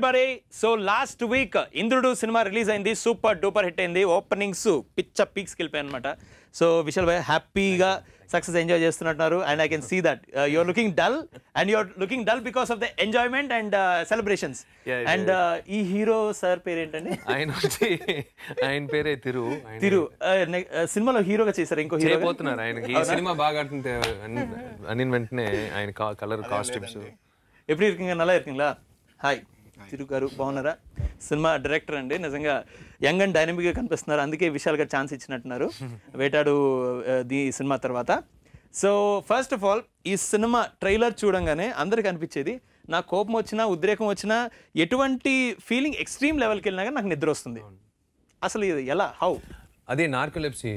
Everybody so last week Indrudu cinema release అయింది super duper hit అయింది openings పిచ్చ పీక్స్కి వెళ్ళిపోయాయి అనమాట సో విశాల్ భాయ్ హ్యాపీగా సక్సెస్ ఎంజాయ్ చేస్తున్నట్టున్నారు and I can see that you're looking dull and you're looking dull because of the enjoyment and celebrations and ఈ hero sir పేరు ఏంటండి ఆయన ఆయన పేరే తిరు తిరు uh, uh, సినిమాలో హీరోగా చేశారు ఇంకో హీరో పోతున్నారు ఆయన సినిమా బాగా ఆడుతుంటే అని వెంటనే ఆయన కలర్ కాస్ట్యూమ్స్ ఎప్పుడు இருக்கீங்க నల్ల இருக்கீங்களா హాయ్ తిరు గారు బాగున్నారా సినిమా డైరెక్టర్ అండి నిజంగా యంగ్ అండ్ డైనమిక్గా కనిపిస్తున్నారు అందుకే విశాల్ గారు ఛాన్స్ ఇచ్చినట్టున్నారు వేటాడు ది సినిమా తర్వాత సో ఫస్ట్ ఆఫ్ ఆల్ ఈ సినిమా ట్రైలర్ చూడంగానే అందరికి అనిపించేది నా కోపం వచ్చినా ఉద్రేకం వచ్చినా ఎటువంటి ఫీలింగ్ ఎక్స్ట్రీమ్ లెవెల్కి వెళ్ళినా కానీ నాకు నిద్ర వస్తుంది అసలు ఇది ఎలా హౌ అది నార్కోలెప్సీ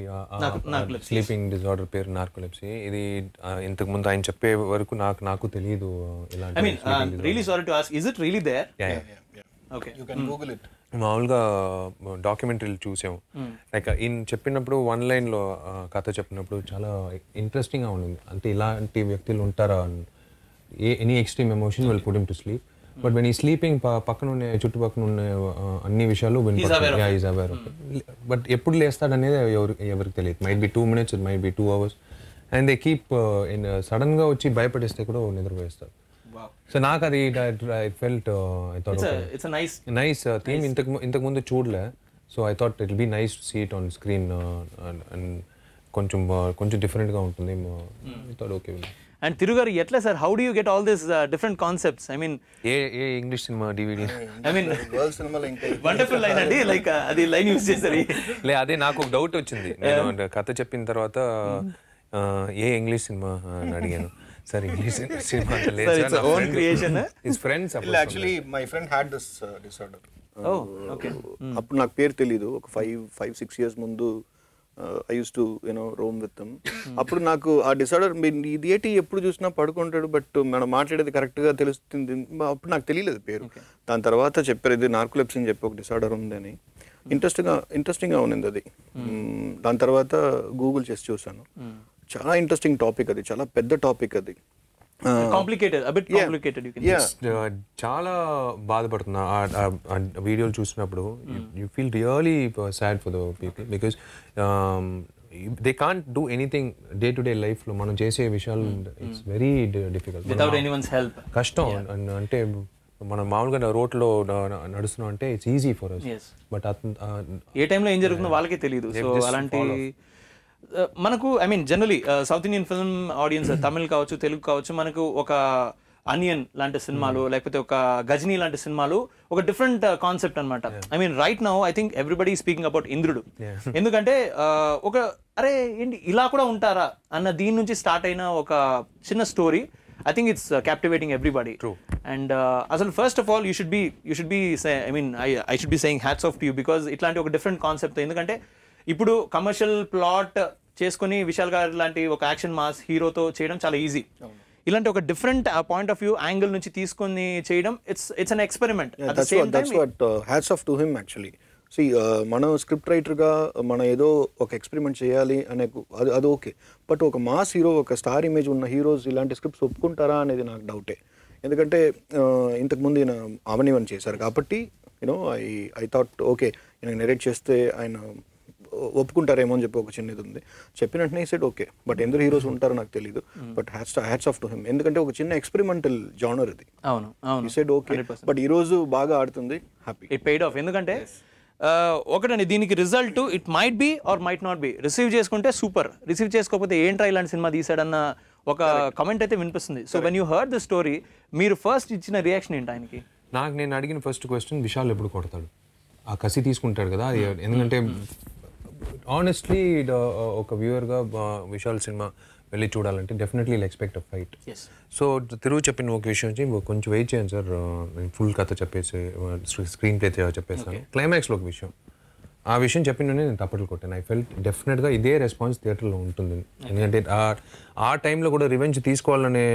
స్లీపింగ్ డిజార్డర్ పేరు నార్కోలెప్సీ ఇది ఇంతకు ముందు ఆయన చెప్పే వరకు నాకు నాకు తెలియదు మామూలుగా డాక్యుమెంటరీలు చూసాము లైక్ hmm. ఈయన చెప్పినప్పుడు వన్ లైన్ లో కథ చెప్పినప్పుడు చాలా ఇంట్రెస్టింగ్ గా ఉండింది అంటే ఇలాంటి వ్యక్తులు ఉంటారా a any extreme emotion will putting to sleep but when ఈ స్లీపింగ్ పక్కన ఉన్న చుట్టుపక్కన ఉన్న అన్ని విషయాలు బట్ hmm. ఎప్పుడు లేస్తాడు అనేది ఎవరు ఎవరికి తెలియదు might be two minutes might be two hours and they keep sudden గా వచ్చి భయపడేస్తే కూడా నిద్రపోయిస్తారు సో నాకు అది ఐ ఫెల్ట్ నైస్ థీమ్ ఇంతకు ఇంతకు ముందు చూడలే so I thought it be nice seat on screen and కొంచెం కొంచెం డిఫరెంట్గా ఉంటుంది ఓకే అండ్ తిరుగారు ఎట్లా sir how do you get all this different concepts I mean a a English cinema DVD I mean wonderful line అండి like uh, అది line use చేసారు లే అదే నాకు ఒక డౌట్ వచ్చింది నేను కథ చెప్పిన తర్వాత ఏ ఇంగ్లీష్ సినిమా అని అడిగాను sir English cinema its own creation his friends actually my friend had this disorder అప్పుడు నాకు పేరు తెలియదు ఒక ఫైవ్ ఫైవ్ సిక్స్ ఇయర్స్ ముందు I use to you know roam with అప్పుడు నాకు ఆ డిసార్డర్ ఇది ఏంటి ఎప్పుడు చూసినా పడుకుంటాడు బట్ మనం మాట్లాడేది కరెక్ట్గా తెలుస్తుంది అప్పుడు నాకు తెలియలేదు పేరు దాని తర్వాత చెప్పారు ఇది నార్కులెప్స్ అని చెప్పి ఒక డిసార్డర్ ఉందని ఇంట్రెస్టింగ్గా ఇంట్రెస్టింగ్గా ఉన్నింది అది hmm. Hmm. దాని తర్వాత గూగుల్ చేసి చూసాను hmm. చాలా ఇంట్రెస్టింగ్ టాపిక్ అది చాలా పెద్ద టాపిక్ అది కాంప్లికేటెడ్ అబిట్ కాంప్లికేటెడ్ చాలా బాధపడుతున్నా వీడియోలు చూసినప్పుడు you feel really sad for the people because they can't do anything day to day life లో మనం చేసే విషయాలు it's very difficult without anyone's help కష్టం అంటే మనం మామూలుగా రోడ్లో నడుస్తున్నాం అంటే it's easy for us but a టైంలో ఏం జరుగుతుందో వాళ్ళకే తెలియదు సో అలాంటి మనకు I mean generally South Indian film audience Tamil కావచ్చు తెలుగు కావచ్చు మనకు ఒక అనియన్ లాంటి సినిమాలు hmm. లేకపోతే ఒక గజనీ లాంటి సినిమాలు ఒక డిఫరెంట్ కాన్సెప్ట్ అనమాట I mean right now I think everybody speaking about Indrudu ఎందుకంటే uh, ఒక అరే ఏంటి ఇలా కూడా ఉంటారా అన్న దీని నుంచి స్టార్ట్ అయిన ఒక చిన్న story I think it's captivating everybody and అసలు first of all you should be you should be I mean I should be saying hats off you because ఇట్లాంటి ఒక డిఫరెంట్ కాన్సెప్ట్ ఎందుకంటే ఇప్పుడు కమర్షియల్ ప్లాట్ చేసుకుని విశాల్ గారు లాంటి ఒక యాక్షన్ మాస్ హీరోతో చేయడం చాలా ఈజీ ఇలాంటి ఒక different point of view angle నుంచి తీసుకొని చేయడం it's it's an experiment hats off to him actually see మనం స్క్రిప్ట్ రైటర్గా uh, మనం ఏదో ఒక ఎక్స్పెరిమెంట్ చేయాలి అనే అది అది ఓకే బట్ ఒక మాస్ హీరో ఒక స్టార్ ఇమేజ్ ఉన్న హీరోస్ ఇలాంటి స్క్రిప్ట్స్ ఒప్పుకుంటారా అనేది నాకు డౌటే ఎందుకంటే uh, ఇంతకుముందు ఈయన అవనివన్ చేశారు కాబట్టి you know I I thought okay ఈయన నెరేట్ చేస్తే ఆయన ఒప్పుకుంటారేమో అని చెప్పి ఒక చిన్నది ఉంది చెప్పిన వెంటనే సెడ్ ఓకే బట్ ఎందరు హీరోస్ ఉంటారో నాకు తెలియదు but hats hats off to him ఎందుకంటే ఒక చిన్న ఎక్స్పెరిమెంటల్ జానర్ ఇది అవును అవును సెడ్ ఓకే బట్ ఈ రోజు బాగా ఆడుతుంది హ్యాపీ ఇట్ పెయిడ్ ఆఫ్ ఎందుకంటే ఒకటండి దీనికి result it might be or might not be receive చేసుకుంటే సూపర్ రిసీవ్ చేసుకోకపోతే ట్రై ఇలాంటి సినిమా తీసాడన్న ఒక కమెంట్ అయితే వినిపిస్తుంది so when you heard the story మీరు ఫస్ట్ ఇచ్చిన రియాక్షన్ ఏంటి ఆయనకి నాకు నేను అడిగిన ఫస్ట్ క్వశ్చన్ విశాల్ ఎప్పుడు కొడతాడు ఆ కసి తీసుకుంటాడు కదా hmm. ఎందుకంటే hmm. ఆనెస్ట్లీ ఒక వ్యూవర్గా విశాల్ సినిమా వెళ్ళి చూడాలంటే definitely expect a fight so తిరుగు చెప్పిన ఒక విషయం వచ్చి కొంచెం వెయిట్ చేయండి సార్ నేను ఫుల్ కథ చెప్పేసి స్క్రీన్ ప్లే చెప్పేస్తాను క్లైమాక్స్లో ఒక విషయం ఆ విషయం చెప్పిన నేను తప్పట్లు కొట్టాను ఐ ఫెల్ట్ డెఫినెట్గా ఇదే రెస్పాన్స్ థియేటర్లో ఉంటుంది ఎందుకంటే ఆ టైంలో కూడా రివెంజ్ తీసుకోవాలనే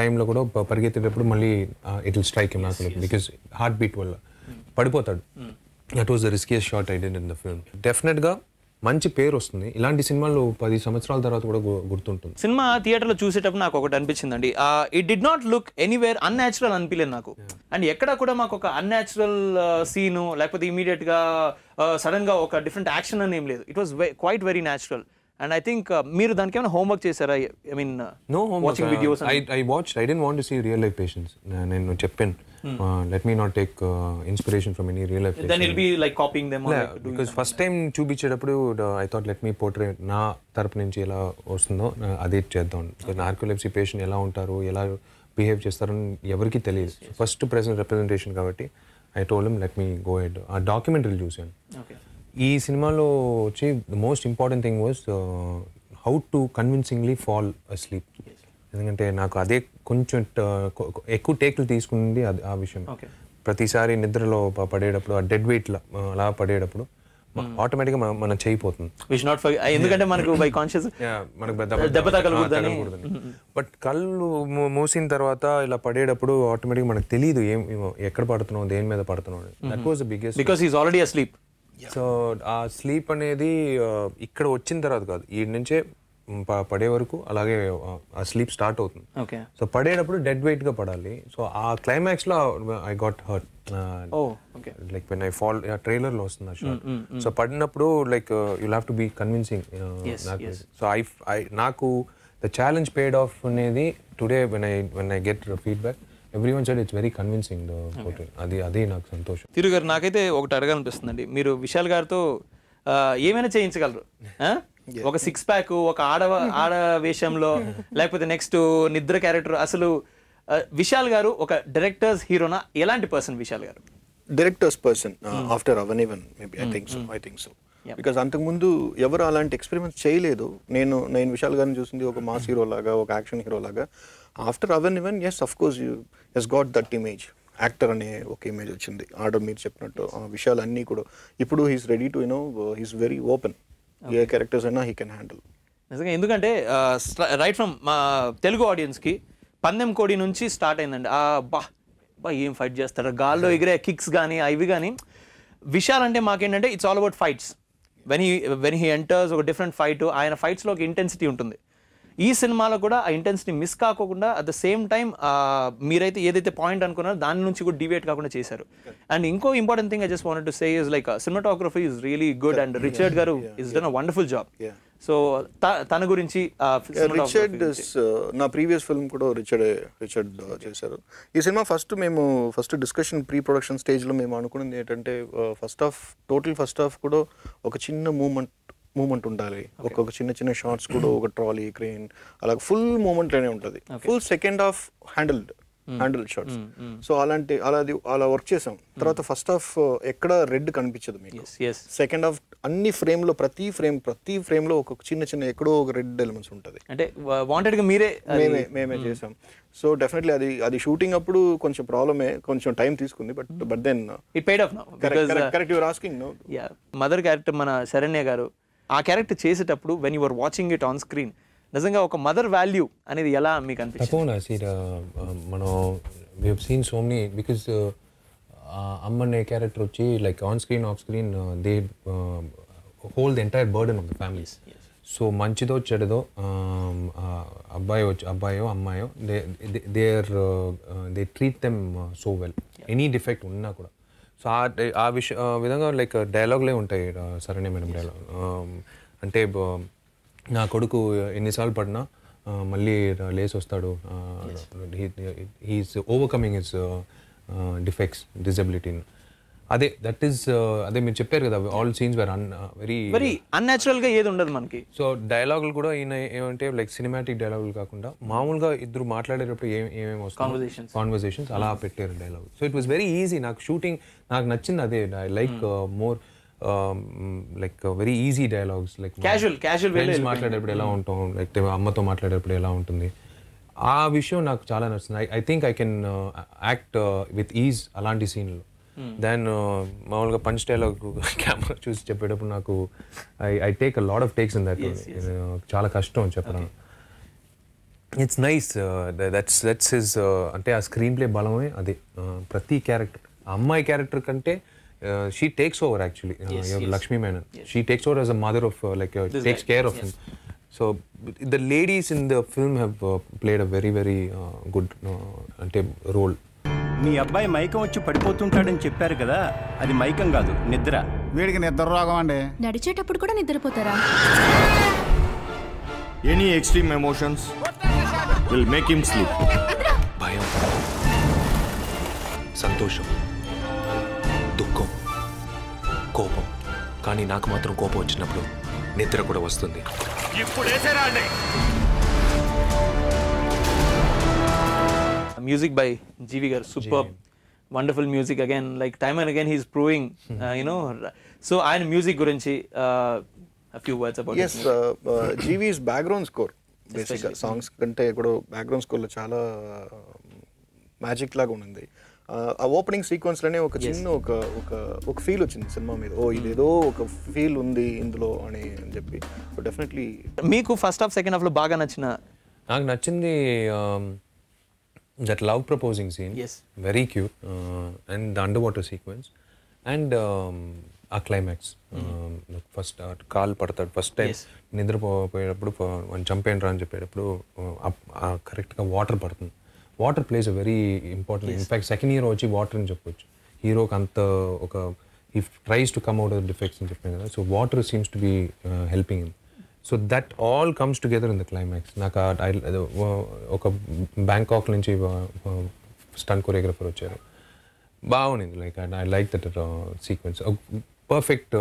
టైంలో కూడా పరిగెత్తేటప్పుడు మళ్ళీ ఇట్ విల్ స్ట్రైక్ నాకు బికాస్ హార్ట్ బీట్ వల్ల hmm. పడిపోతాడు that was the riskiest shot ఐడెంట్ ఇన్ ద ఫిల్మ్ డెఫినెట్గా మంచి పేరు వస్తుంది ఇలాంటి సినిమాలు పది సంవత్సరాల తర్వాత కూడా గుర్తుంటుంది సినిమా థియేటర్లో చూసేటప్పుడు నాకు ఒకటి అనిపించిందండి it did not look anywhere unnatural అనిపించలేదు నాకు అండ్ ఎక్కడ కూడా మాకు ఒక అన్యాచురల్ సీను లేకపోతే సడన్ గా ఒక డిఫరెంట్ యాక్షన్ అని ఏం లేదు it was quite very natural and I think మీరు దానికి ఏమైనా హోంవర్క్ చేశారా I mean no home watching videos I I watch I didn't want to see real life patients నేను చెప్పాను let me not take inspiration from any real life then will be like copying or because first time చూపించేటప్పుడు I thought let me portray నా తరపు నుంచి ఎలా వస్తుందో అదే చేద్దాం నార్కోలెప్సీ పేషెంట్ hmm. ఎలా ఉంటారు ఎలా బిహేవ్ చేస్తారని ఎవరికి తెలియదు ఫస్ట్ ప్రెసెంట్ రిప్రజెంటేషన్ కాబట్టి I told let me go head ఆ డాక్యుమెంటరీ చూశాను ఈ సినిమాలో వచ్చి the most important thing was how to convincingly fall sleep ఎందుకంటే నాకు అదే కొంచెం ఎక్కువ టేకులు తీసుకుంది ఆ విషయం ప్రతిసారి నిద్రలో పడేటప్పుడు ఆ డెడ్ వెయిట్లో అలా పడేటప్పుడు ఆటోమేటిక్గా మన మన చేయిపోతుంది విష్ నాట్ ఎందుకంటే మనకు బై కాన్షియస్ మనకు బట్ కళ్ళు మూసిన తర్వాత ఇలా పడేటప్పుడు ఆటోమేటిక్గా మనకు తెలియదు ఏం ఎక్కడ పడుతున్నావు దేని మీద పడుతున్నావు that was biggest because he's already asleep so ఆ స్లీప్ అనేది ఇక్కడ వచ్చిన తర్వాత కాదు ఈ నుంచే పడే వరకు అలాగే ఆ స్లీప్ స్టార్ట్ అవుతుంది ఓకే సో పడేటప్పుడు డెడ్ వెయిట్ గా పడాలి సో ఆ క్లైమాక్స్ లో I got hurt like when I fall trailer లో వస్తుంది ఆ షార్ట్ సో పడినప్పుడు like you have to be convincing so I I నాకు ద ఛాలెంజ్ పేడ్ ఆఫ్ అనేది today when I when I get feedback every one side it's very convincing అది అదే నాకు సంతోషం తిరుగారు నాకైతే ఒకటి అండి మీరు విశాల్ గారితో ఏమైనా చేయించగలరు ఒక సిక్స్ ప్యాక్ ఒక ఆడ ఆడ వేషంలో లేకపోతే నెక్స్ట్ నిద్ర క్యారెక్టర్ అసలు విశాల్ గారు ఒక డైరెక్టర్స్ హీరోనా ఎలాంటి person Vishal garu directors person after Avan Ivan maybe I think so I think so because అంతకుముందు ఎవరు అలాంటి ఎక్స్పెరిమెంట్స్ చేయలేదు నేను నేను విశాల్ గారిని చూసింది ఒక మాస్ హీరో hmm. లాగా ఒక యాక్షన్ హీరో లాగా after Avan Ivan yes of course you as got that image actor అనే ఒక ఇమేజ్ వచ్చింది ఆర్డర్ మీరు చెప్పినట్టు ఆ అన్నీ కూడా ఇప్పుడు he's ready to you know he's very open a characters అయినా హీ కెన్ హ్యాండిల్ నిజంగా ఎందుకంటే రైట్ ఫ్రమ్ మా తెలుగు ఆడియన్స్కి పందెం కోడి నుంచి స్టార్ట్ అయిందండి బా బా ఏం ఫైట్ చేస్తారు గాల్లో ఎగిరే కిక్స్ కానీ అవి కానీ విషయాలు అంటే మాకేంటంటే it's all about fights when he when he enters ఒక డిఫరెంట్ ఫైట్ ఆయన ఫైట్స్లో ఒక ఇంటెన్సిటీ ఉంటుంది ఈ సినిమాలో కూడా ఆ ఇంటెన్స్ని మిస్ కాకుండా అట్ ద సేమ్ టైం మీరైతే ఏదైతే పాయింట్ అనుకున్నారో దాని నుంచి కూడా డివేట్ కాకుండా చేశారు అండ్ ఇంకో important thing I just want to say is like cinematography is really good and Richard garu is done a wonderful job so తన గురించి రిచర్డ్ uh, నా ప్రీవియస్ ఫిల్మ్ కూడా రిచర్డ్ రిచర్డ్ uh, చేశారు ఈ సినిమా ఫస్ట్ మేము ఫస్ట్ డిస్కషన్ ప్రీ ప్రొడక్షన్ స్టేజ్లో మేము అనుకున్నది ఏంటంటే first half total first half కూడా ఒక చిన్న మూమెంట్ మూమెంట్ ఉండాలి ఒక్కొక్క చిన్న చిన్న షార్ట్స్ కూడా ఒక ట్రాలీ క్రేన్ అలాగే ఫుల్ మూమెంట్లోనే ఉంటుంది full second half handled handle shots so అలాంటి అలా అలా వర్క్ చేసాం తర్వాత ఫస్ట్ హాఫ్ ఎక్కడ రెడ్ కనిపించదు మీకు సెకండ్ హాఫ్ అన్ని ఫ్రేమ్ లో ప్రతి ఫ్రేమ్ ప్రతి ఫ్రేమ్ లో ఒక చిన్న చిన్న ఎక్కడో ఒక రెడ్ ఎలిమెంట్స్ ఉంటుంది అంటే వాంటెడ్ గా మీరే మేమే మేమే చేసాం సో డెఫినెట్లీ అది అది షూటింగ్ అప్పుడు కొంచెం ప్రాబ్లమే కొంచెం టైం తీసుకుంది but but then it paid off correct correct you're asking no mother character మన శరణ్య గారు ఆ క్యారెక్టర్ చేసేటప్పుడు when you're watching it on screen నిజంగా ఒక మదర్ వాల్యూ అనేది ఎలా మీకు అనిపిస్తుంది మనం బికాస్ అమ్మ క్యారెక్టర్ వచ్చి like on screen off screen they hold the entire burden of the families so మంచిదో చెడుదో అబ్బాయి వచ్చి అబ్బాయో అమ్మాయో they they are they treat them so well any defect ఉన్నా కూడా సో ఆ విష విధంగా లైక్ డైలాగ్లే ఉంటాయి సరేనే మేడం డైలాగ్ అంటే నా కొడుకు ఎన్నిసార్లు పడినా మళ్ళీ లేస్ వస్తాడు హీస్ ఓవర్కమింగ్ హిస్ డిఫెక్ట్స్ డిజబిలిటీని అదే దట్ ఈస్ uh, అదే మీరు చెప్పారు కదా all scenes where an very very unnatural గా ఏది ఉండదు మనకి సో డైలాగులు కూడా ఈయన ఏమంటే లైక్ సినిమాటిక్ డైలాగులు కాకుండా మామూలుగా ఇద్దరు మాట్లాడేటప్పుడు ఏం ఏమేమి వస్తుంది కాన్వర్సేషన్స్ అలా పెట్టారు dialogue so it was very easy నాకు షూటింగ్ నాకు నచ్చింది అదే I like more like very easy dialogues like casual casual మాట్లాడేటప్పుడు ఎలా hmm. ఉంటాం లైక్ అమ్మతో మాట్లాడేటప్పుడు ఎలా ఉంటుంది ఆ విషయం నాకు చాలా నచ్చింది I think I can act with ease అలాంటి సీన్లో దెన్ uh, మామూలుగా పంచ్ డైలాగ్ కెమెరా చూసి చెప్పేటప్పుడు నాకు I I take lot of takes in that చాలా కష్టం చెప్పడం it's nice that's that's is అంటే ఆ స్క్రీన్ ప్లే బలమే అది uh, ప్రతి క్యారెక్టర్ అమ్మాయి క్యారెక్టర్ కంటే she takes over actually Lakshmi Menon she takes over as a mother of like takes care of him so the ladies in the film have played a very very good అంటే role మీ అబ్బాయి మైకం వచ్చి పడిపోతుంటాడని చెప్పారు కదా అది మైకం కాదు నిద్ర వీడికి నిద్ర రోగం అండి నడిచేటప్పుడు కూడా నిద్రపోతారా any extreme emotions will make him sleep భయం సంతోషం దుఃఖం కోపం కానీ నాకు మాత్రం కోపం వచ్చినప్పుడు నిద్ర కూడా వస్తుంది ఇప్పుడు music by GV garu super wonderful music again like time and again he's proving you know so ఆయన మ్యూజిక్ గురించి జీవీస్ బ్యాక్గ్రౌండ్ స్కోర్ బేసిక్గా సాంగ్స్ కంటే కూడా బ్యాక్గ్రౌండ్ స్కోర్లో చాలా మ్యాజిక్ uh, లాగా ఉండింది uh, ఆ ఓపెనింగ్ సీక్వెన్స్లోనే ఒక చిన్న ఒక ఒక ఫీల్ వచ్చింది సినిమా మీద ఓ hmm. ఇదేదో ఒక ఫీల్ ఉంది ఇందులో అని అని చెప్పి డెఫినెట్లీ మీకు ఫస్ట్ హాఫ్ సెకండ్ హాఫ్లో బాగా నచ్చిన నాకు నచ్చింది um, that love proposing scene. Yes. Very cute. Uh, and the underwater sequence. And um, a climax. Mm. Um, first, uh, Karl first time. Yes. Nidra Poyer, one jump and run, uh, uh, correct water button. Water plays a very important In fact, second year, Ochi water in Japuch. Hero Kanta, he tries to come out of the defects in Japan. So, water seems to be helping him. So that all comes together in the climax నాకు ఒక Bangkok నుంచి stun choreographer వచ్చారు బాగుంది like and I like that sequence perfect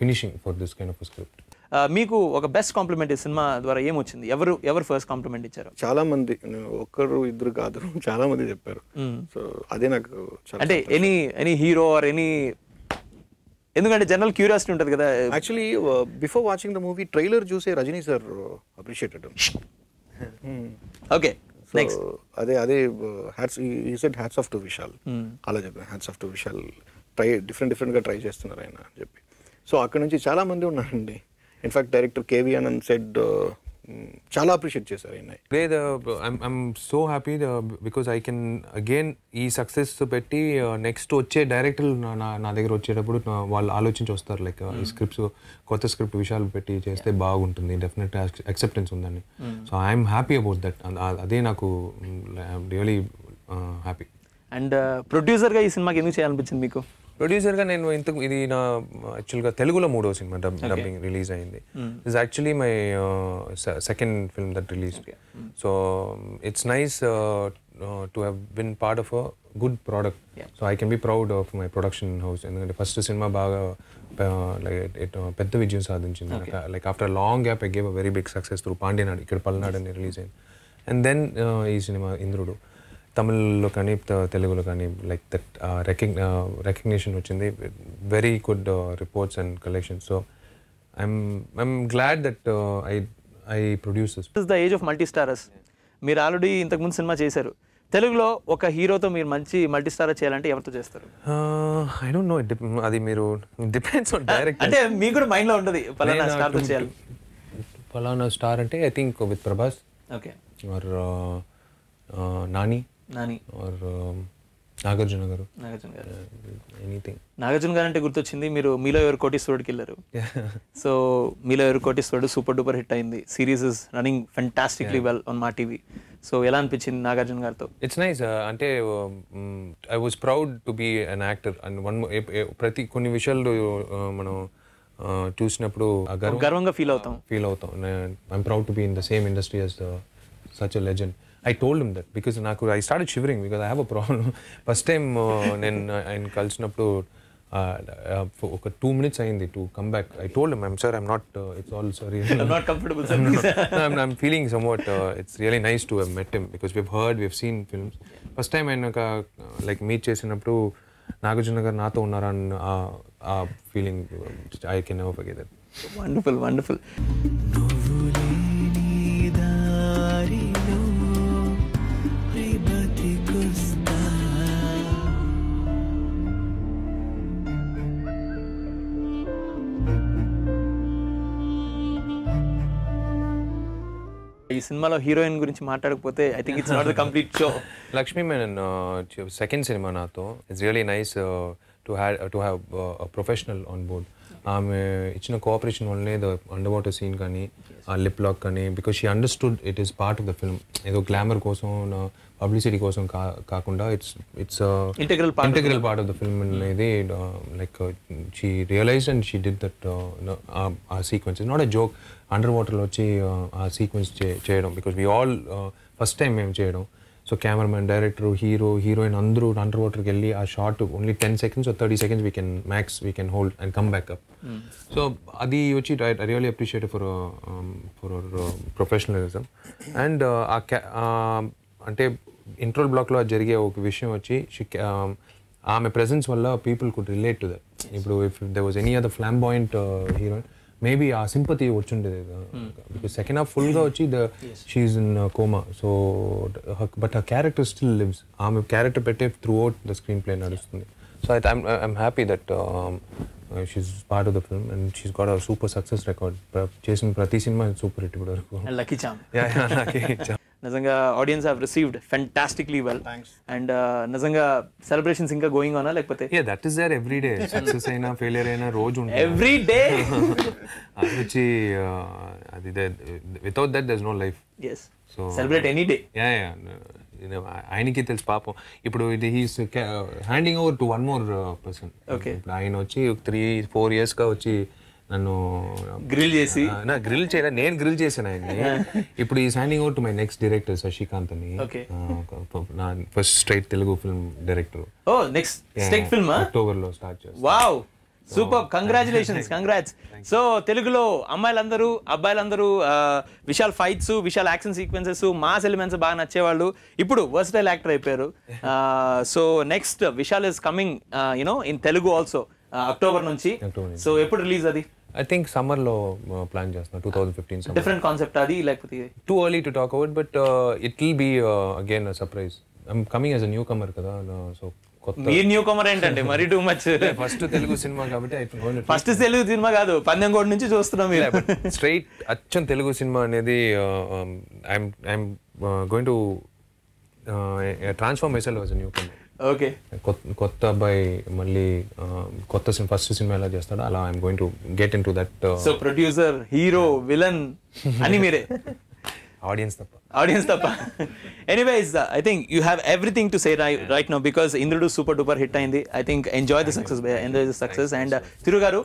finishing for this kind of script మీకు ఒక best compliment ఈ cinema ద్వారా ఏమొచ్చింది ఎవరు ఎవరు ఫస్ట్ కాంప్లిమెంట్ ఇచ్చారు చాలా మంది ఒక్కరు ఇద్దరు కాదు చాలా మంది చెప్పారు సో hmm. అదే నాకు అంటే any any hero or any ఎందుకంటే జనరల్ క్యూరియాసిటీ ఉంటుంది కదా actually before watching the movie trailer చూసే రజనీ సార్ అప్రిషియేటెడ్ ఓకే అదే అదే హ్యాట్స్ ఈ set hats off to Vishal అలా చెప్పి hats off to Vishal try different డిఫరెంట్గా ట్రై చేస్తున్నారు ఆయన అని చెప్పి సో అక్కడ నుంచి చాలామంది ఉన్నారండి in fact director KV Anand said చాలా అప్రిషియేట్ చేశారు ఆయన so happy because I can again ఈ సక్సెస్ పెట్టి నెక్స్ట్ uh, వచ్చే డైరెక్టర్లు నా దగ్గర వచ్చేటప్పుడు వాళ్ళు ఆలోచించి వస్తారు లైక్ uh, ఈ స్క్రిప్ట్స్ hmm. కొత్త స్క్రిప్ట్ విషయాలు పెట్టి చేస్తే బాగుంటుంది డెఫినెట్ అక్సెప్టెన్స్ ఉందని so I'm happy about that అదే నాకు రియలీ హ్యాపీ అండ్ ప్రొడ్యూసర్గా ఈ సినిమాకి ఎందుకు చేయాలనిపించింది మీకు ప్రొడ్యూసర్గా నేను ఇంత ఇది నా యాక్చువల్గా తెలుగులో మూడో సినిమా డబ్ డబ్బింగ్ రిలీజ్ అయింది it's actually my second film that release so it's nice to have been part of a good product so I can be proud of my production house ఎందుకంటే ఫస్ట్ సినిమా బాగా like uh, పెద్ద విజయం సాధించింది like after long gap I gave a very big success through Pandyanadu ఇక్కడ పల్నాడు అని release అయింది and then uh, ఈ సినిమా ఇంద్రుడు తమిళ్లో కానీ తెలుగులో కానీ లైక్ దట్ రెకగ్ రికగ్నిషన్ వచ్చింది very good reports and collection so I'm I'm glad that I I produce is the age of multi starrers మీరు ఆల్రెడీ ఇంతకుముందు సినిమా చేశారు తెలుగులో ఒక హీరోతో మీరు మంచి మల్టీ స్టార్ చేయాలంటే ఎవరితో చేస్తారు ఐ డోంట్ నో అది మీరు డిపెండ్స్ ఆన్ డైరెక్ట్ అంటే మీకు కూడా మైండ్లో ఉంటుంది స్టార్ తో చేయాలి ఫలానా స్టార్ అంటే I think with Prabhas okay or Nani Nani or um, Nagarjuna garu Nagarjuna గారు ఎనీథింగ్ నాగార్జున గారు అంటే గుర్తొచ్చింది మీరు మీలో ఎవరు కోటీశ్వరుడికి వెళ్ళారు so Meelo Evaru Koteeswarudu super duper hit అయింది series is running fantastically well on Maa TV so ఎలా అనిపించింది నాగార్జున గారితో ఇట్స్ నైస్ uh, అంటే I was proud to be an actor and one ప్రతి కొన్ని విషయాలు uh, మనం uh, చూసినప్పుడు గర్వంగా ఫీల్ అవుతాం ఫీల్ అవుతాం I'm proud to be in the same industry as such a legend I told him that because నాకు I start shivering because I have a problem first time నేను uh, ఆయన కలిసినప్పుడు uh, uh, ఒక two minutes అయింది to come back I told ma'am sir I'm not it's all sorry I'm feeling somewhat it's really nice to have met him because we heard we scene films first time ఆయన ఒక like meat చేసినప్పుడు నాగార్జున గారు నాతో ఉన్నారా అని ఆ feeling I can never forget that wonderful wonderful సినిమాలో heroine గురించి మాట్లాడకపోతే I think it's not the complete show Lakshmi Menon second సినిమా నాతో it's really nice to have to have professional on board ఆమె ఇచ్చిన కోఆపరేషన్ వల్లనే ద అండర్ వాటర్ సీన్ కానీ ఆ లిప్ లాక్ కానీ because she understood it is part of the film ఏదో glamour కోసం publicity goes on ka it's it's a integral part integral of part of the film hmm. and they, uh, like uh, she realized and she did that uh, sequence it's not a joke underwater lo sequence che, because we all first time we have so cameraman director hero heroine andru underwater kelli a shot took only 10 seconds or 30 seconds we can max we can hold and come back up hmm. so adi yochi i really appreciate it for um, for our professionalism and uh, అంటే interval బ్లాక్లో జరిగే ఒక విషయం వచ్చి ఆమె presence వల్ల people could relate to that ఇప్పుడు if they was any other point heroine maybe ఆ సింపతి ఉండేది బికాస్ సెకండ్ హాఫ్ ఫుల్గా వచ్చి the she's in coma so but ఆ క్యారెక్టర్ స్టిల్ లివ్స్ ఆమె క్యారెక్టర్ పెట్టే throughout the screenplay నడుస్తుంది so I I'm I'm happy that she's part of the film and she's got super success record చేసిన ప్రతి సినిమా super hit ఇప్పుడు వరకు lucky నిజంగా audiences have received fantastically well and నిజంగా celebrations ఇంకా going on లేకపోతే yeah that is there every day success అయినా ఫెయిలియర్ అయినా రోజు ఉంటుంది ఎవ్రీ డే అది అది without that there is no life yes so celebrate any day yeah yeah ఆయనకి తెలుసు పాపం ఇప్పుడు ఇది he's handing over to one more person okay ఇప్పుడు ఆయన వచ్చి త్రీ ఫోర్ ఇయర్స్గా వచ్చి నన్ను గ్రిల్ చేసి నా గ్రిల్ చేయలే నేను గ్రిల్ చేసాను ఆయన్ని ఇప్పుడు ఈ signing out my next director Sasikanth అని నా first straight Telugu film director ఓ నెక్స్ట్ స్ట్రైట్ ఫిల్మ్ అక్టోబర్ లో స్టార్ట్ చేస్తా wow super congratulations congrats so తెలుగులో అమ్మాయిలందరూ అబ్బాయిలందరూ Vishal fights Vishal action sequences mass elements బాగా నచ్చేవాళ్ళు ఇప్పుడు వర్స్టైల్ యాక్టర్ అయిపోయారు so next Vishal is coming you know in Telugu also October నుంచి సో ఎప్పుడు రిలీజ్ అది ఐ థింక్ సమ్మర్ లో ప్లాన్ uh, చేస్తున్నా two thousand fifteen different concept అది లేకపోతే too early to talk out but it will be again surprise I'm coming as a new comer కదా so మీరు న్యూ కమర్ ఏంటంటే మరీ too much first Telugu cinema కాబట్టి first Telugu cinema కాదు పందెం నుంచి చూస్తున్నాం మీరు స్ట్రైట్ అచ్చం తెలుగు సినిమా అనేది I'm I'm going to transform myself was new comer okay కొత్త అబ్బాయి మళ్ళీ కొత్త ఫస్ట్ సినిమా ఎలా చేస్తాడు అలా I'm going to get in to that so producer hero villain అని మీరే ఆడియన్స్ తప్ప ఆడియన్స్ తప్ప anyways I think you have everything to say right no because Indrudu super duper hit అయింది I think enjoy the success enjoy the success and Tiru garu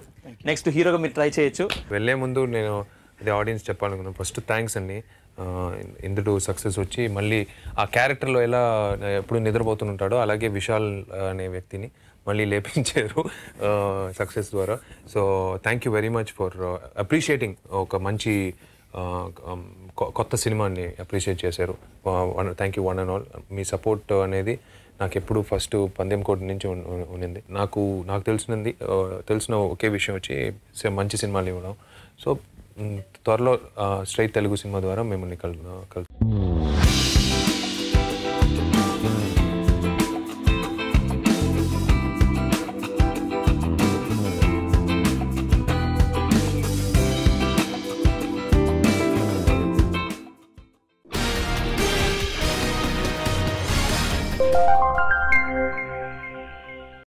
next హీరోగా మీరు try చేయొచ్చు వెళ్ళే ముందు నేను అదే ఆడియన్స్ చెప్పాలనుకున్నాను ఫస్ట్ థ్యాంక్స్ అండి ఇందుడు సక్సెస్ వచ్చి మళ్ళీ ఆ క్యారెక్టర్లో ఎలా ఎప్పుడు నిద్రపోతుంటాడో అలాగే విశాల్ అనే వ్యక్తిని మళ్ళీ లేపించారు సక్సెస్ ద్వారా so thank you very much for appreciating ఒక మంచి కొత్త సినిమాని అప్రిషియేట్ చేశారు thank you one and all మీ సపోర్ట్ అనేది నాకు ఎప్పుడు ఫస్ట్ పందెం కోటి నుంచి ఉన్నింది నాకు నాకు తెలిసినది తెలిసిన ఒకే విషయం వచ్చి మంచి సినిమాలు ఇవ్వడం సో త్వరలో స్ట్రైట్ తెలుగు సినిమా ద్వారా మిమ్మల్ని కలు కలు